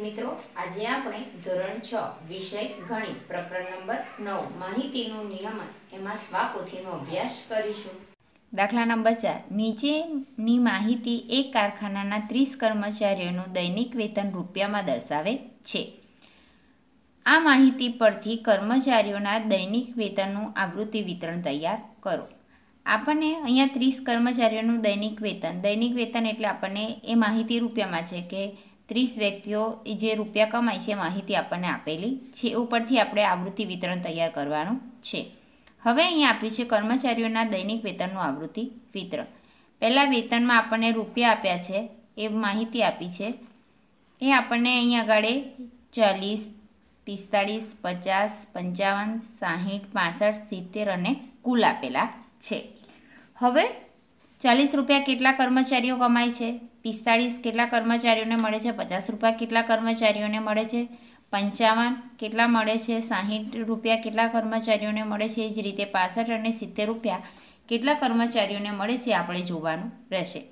મિત્રો આજે આપણે ધોરણ છ વિષય ગણિત પ્રકરણ નંબર નવ માહિતીનું નિયમન એમાં સ્વાપોથીનો અભ્યાસ કરીશું દાખલા નંબર ચાર નીચેની માહિતી એક કારખાનાના ત્રીસ કર્મચારીઓનું દૈનિક વેતન રૂપિયામાં દર્શાવે છે આ માહિતી પરથી કર્મચારીઓના દૈનિક વેતનનું આવૃત્તિ વિતરણ તૈયાર કરો આપણને અહીંયા ત્રીસ કર્મચારીઓનું દૈનિક વેતન દૈનિક વેતન એટલે આપણને એ માહિતી રૂપિયામાં છે કે ત્રીસ વ્યક્તિઓ એ જે રૂપિયા કમાય છે માહિતી આપણને આપેલી છે ઉપરથી આપણે આવૃત્તિ વિતરણ તૈયાર કરવાનું છે હવે અહીં આપ્યું છે કર્મચારીઓના દૈનિક વેતનનું આવૃત્તિ વિતરણ પહેલાં વેતનમાં આપણને રૂપિયા આપ્યા છે એ માહિતી આપી છે એ આપણને અહીં આગળ ચાલીસ પિસ્તાળીસ પચાસ પંચાવન સાહીઠ પાસઠ સિત્તેર અને કુલ આપેલા છે હવે ચાલીસ રૂપિયા કેટલા કર્મચારીઓ કમાય છે પિસ્તાળીસ કેટલા કર્મચારીઓને મળે છે પચાસ રૂપિયા કેટલા કર્મચારીઓને મળે છે પંચાવન કેટલા મળે છે સાહીઠ રૂપિયા કેટલા કર્મચારીઓને મળે છે એ જ રીતે પાસઠ અને સિત્તેર રૂપિયા કેટલા કર્મચારીઓને મળે છે આપણે જોવાનું રહેશે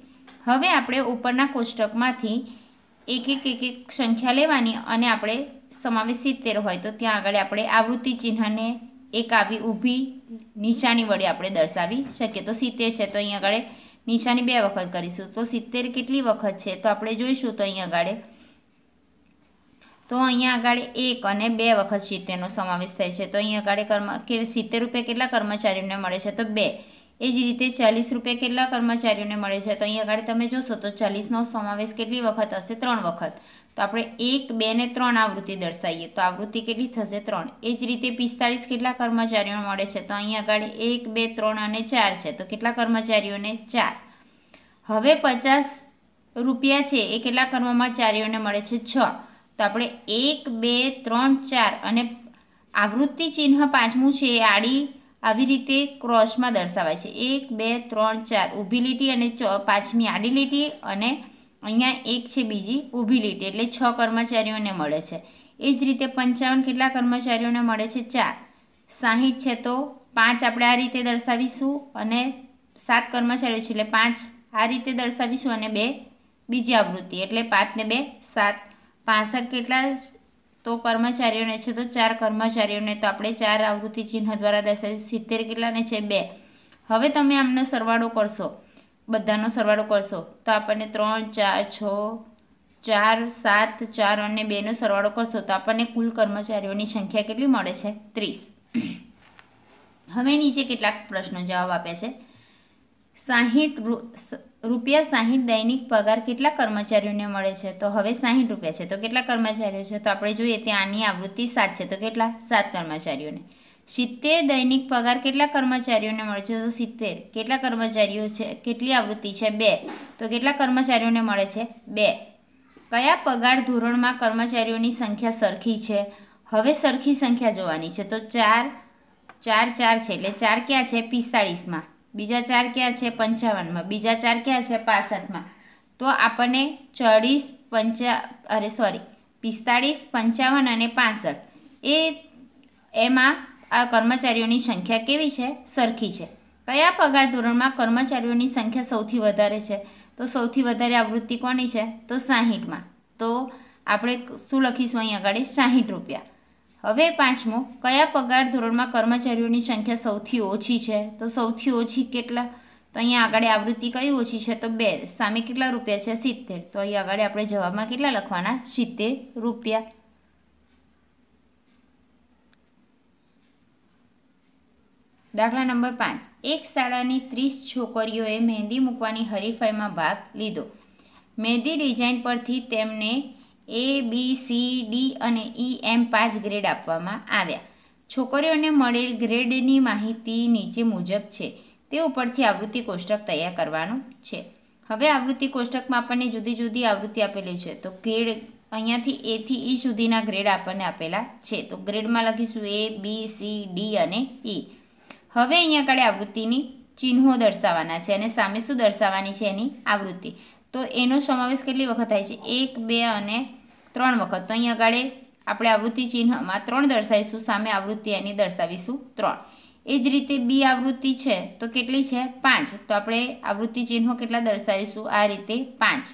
હવે આપણે ઉપરના કોષ્ટકમાંથી એક એક એક એક સંખ્યા લેવાની અને આપણે સમાવેશ સિત્તેર હોય તો ત્યાં આગળ આપણે આવૃત્તિ ચિહ્નને એક આવી ઊભી નીચાણી વડે આપણે દર્શાવી શકીએ તો સિત્તેર છે તો અહીંયા આગળ નિશાની બે વખત કરીશું તો સિત્તેર કેટલી વખત છે તો આપણે જોઈશું તો અહીંયા આગળ તો અહીંયા આગળ એક અને બે વખત સિત્તેરનો સમાવેશ થાય છે તો અહીંયા આગળ કર્મ કે સિત્તેર રૂપિયા કેટલા કર્મચારીઓને મળે છે તો બે એ જ રીતે ચાલીસ રૂપિયા કેટલા કર્મચારીઓને મળે છે તો અહીંયા આગળ તમે જોશો તો ચાલીસનો સમાવેશ કેટલી વખત હશે ત્રણ વખત તો આપણે એક બે ને ત્રણ આવૃત્તિ દર્શાવીએ તો આવૃત્તિ કેટલી થશે ત્રણ એ જ રીતે પિસ્તાળીસ કેટલા કર્મચારીઓને મળે છે તો અહીંયા આગળ એક બે ત્રણ અને ચાર છે તો કેટલા કર્મચારીઓને ચાર હવે પચાસ રૂપિયા છે એ કેટલા કર્મચારીઓને મળે છે છ તો આપણે એક બે ત્રણ ચાર અને આવૃત્તિ ચિહ્ન પાંચમું છે એ આડી આવી રીતે ક્રોસમાં દર્શાવાય છે એક બે ત્રણ ચાર ઊભી લીટી અને પાંચમી આડી લીટી અને અહીંયા એક છે બીજી ઊભી લીટી એટલે છ કર્મચારીઓને મળે છે એ જ રીતે પંચાવન કેટલા કર્મચારીઓને મળે છે ચાર સાહીઠ છે તો પાંચ આપણે આ રીતે દર્શાવીશું અને સાત કર્મચારીઓ છે એટલે પાંચ આ રીતે દર્શાવીશું અને બે બીજી આવૃત્તિ એટલે પાંચને બે સાત પાસઠ કેટલા તો કર્મચારીઓને છે તો ચાર કર્મચારીઓને તો આપણે ચાર આવૃત્તિ ચિહ્ન દ્વારા દર્શાવી સિત્તેર કેટલાને છે બે હવે તમે આમનો સરવાળો કરશો બધાનો સરવાળો કરશો તો આપણને ત્રણ ચાર છ ચાર સાત ચાર અને બેનો સરવાળો કરશો તો આપણને કુલ કર્મચારીઓની સંખ્યા કેટલી મળે છે ત્રીસ હવે નીચે કેટલાક પ્રશ્નો જવાબ આપ્યા છે સાહીઠ રૂપિયા સાહીઠ દૈનિક પગાર કેટલા કર્મચારીઓને મળે છે તો હવે સાહીઠ રૂપિયા છે તો કેટલા કર્મચારીઓ છે તો આપણે જોઈએ ત્યાં આની આવૃત્તિ સાત છે તો કેટલા સાત કર્મચારીઓને સિત્તેર દૈનિક પગાર કેટલા કર્મચારીઓને મળે છે તો સિત્તેર કેટલા કર્મચારીઓ છે કેટલી આવૃત્તિ છે બે તો કેટલા કર્મચારીઓને મળે છે બે કયા પગાર ધોરણમાં કર્મચારીઓની સંખ્યા સરખી છે હવે સરખી સંખ્યા જોવાની છે તો ચાર ચાર ચાર છે એટલે ચાર ક્યાં છે પિસ્તાળીસમાં બીજા ચાર ક્યાં છે પંચાવનમાં બીજા ચાર ક્યાં છે પાસઠમાં તો આપણને ચાળીસ પંચા અરે સોરી પિસ્તાળીસ પંચાવન અને પાસઠ એ એમાં આ કર્મચારીઓની સંખ્યા કેવી છે સરખી છે કયા પગાર ધોરણમાં કર્મચારીઓની સંખ્યા સૌથી વધારે છે તો સૌથી વધારે આવૃત્તિ કોની છે તો સાહીઠમાં તો આપણે શું લખીશું અહીં આગળ સાહીઠ રૂપિયા હવે પાંચમો કયા પગાર ધોરણમાં કર્મચારીઓની સંખ્યા સૌથી ઓછી છે તો સૌથી ઓછી કેટલા તો અહીંયા આગળ આવૃત્તિ કઈ ઓછી છે તો બે સામે કેટલા રૂપિયા છે સિત્તેર તો અહીંયા આગળ આપણે જવાબમાં કેટલા લખવાના સિત્તેર રૂપિયા દાખલા નંબર પાંચ એક શાળાની ત્રીસ છોકરીઓએ મહેંદી મૂકવાની હરીફાઈમાં ભાગ લીધો મહેંદી ડિઝાઇન પરથી તેમને એ બી સી ડી અને ઈ e, એમ પાંચ ગ્રેડ આપવામાં આવ્યા છોકરીઓને મળેલ ગ્રેડની માહિતી નીચે મુજબ છે તે ઉપરથી આવૃત્તિ કોષ્ટક તૈયાર કરવાનું છે હવે આવૃત્તિ કોષ્ટકમાં આપણને જુદી જુદી આવૃત્તિ આપેલી છે તો ગ્રેડ અહીંયાથી એથી ઈ e સુધીના ગ્રેડ આપણને આપેલા છે તો ગ્રેડમાં લખીશું એ બી સી ડી અને ઈ e. હવે અહીંયા આગળ આવૃત્તિની ચિહ્નો દર્શાવવાના છે અને સામે શું દર્શાવવાની છે એની આવૃત્તિ તો એનો સમાવેશ કેટલી વખત થાય છે એક બે અને ત્રણ વખત તો અહીંયા આગળ આપણે આવૃત્તિ ચિહ્નમાં ત્રણ દર્શાવીશું સામે આવૃત્તિ એની દર્શાવીશું ત્રણ એ જ રીતે બી આવૃત્તિ છે તો કેટલી છે પાંચ તો આપણે આવૃત્તિ ચિહ્નો કેટલા દર્શાવીશું આ રીતે પાંચ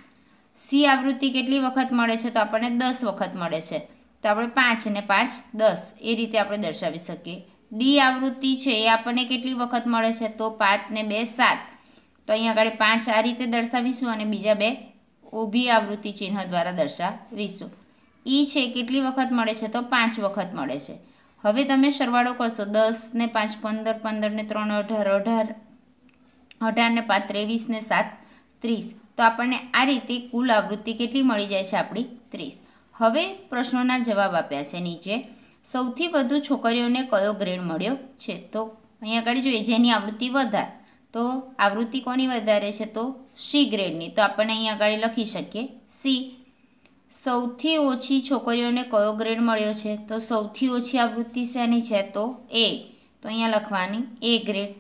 સી આવૃત્તિ કેટલી વખત મળે છે તો આપણને દસ વખત મળે છે તો આપણે પાંચ અને પાંચ દસ એ રીતે આપણે દર્શાવી શકીએ ડી આવૃત્તિ છે એ આપણને કેટલી વખત મળે છે તો પાંચ ને બે સાત તો અહીં આગળ પાંચ આ રીતે દર્શાવીશું અને બીજા બે ઊભી આવૃત્તિ ચિહ્ન દ્વારા દર્શાવીશું ઈ છે કેટલી વખત મળે છે તો પાંચ વખત મળે છે હવે તમે સરવાળો કરશો દસ ને પાંચ પંદર પંદર ને ત્રણ અઢાર અઢાર અઢાર ને પાંચ ત્રેવીસ ને સાત ત્રીસ તો આપણને આ રીતે કુલ આવૃત્તિ કેટલી મળી જાય છે આપણી ત્રીસ હવે પ્રશ્નોના જવાબ આપ્યા છે નીચે સૌથી વધુ છોકરીઓને કયો ગ્રેડ મળ્યો છે તો અહીંયા આગળ જોઈએ જેની આવૃત્તિ વધારે તો આવૃત્તિ કોની વધારે છે તો સી ગ્રેડની તો આપણે અહીં આગળ લખી શકીએ સી સૌથી ઓછી છોકરીઓને કયો ગ્રેડ મળ્યો છે તો સૌથી ઓછી આવૃત્તિ શેની છે તો એ તો અહીંયા લખવાની એ ગ્રેડ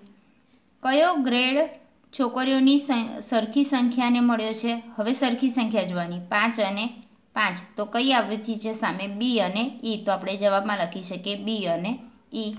કયો ગ્રેડ છોકરીઓની સરખી સંખ્યાને મળ્યો છે હવે સરખી સંખ્યા જોવાની પાંચ અને પાંચ તો કઈ આવૃત્તિ છે સામે બી અને ઈ તો આપણે જવાબમાં લખી શકીએ બી અને ઈ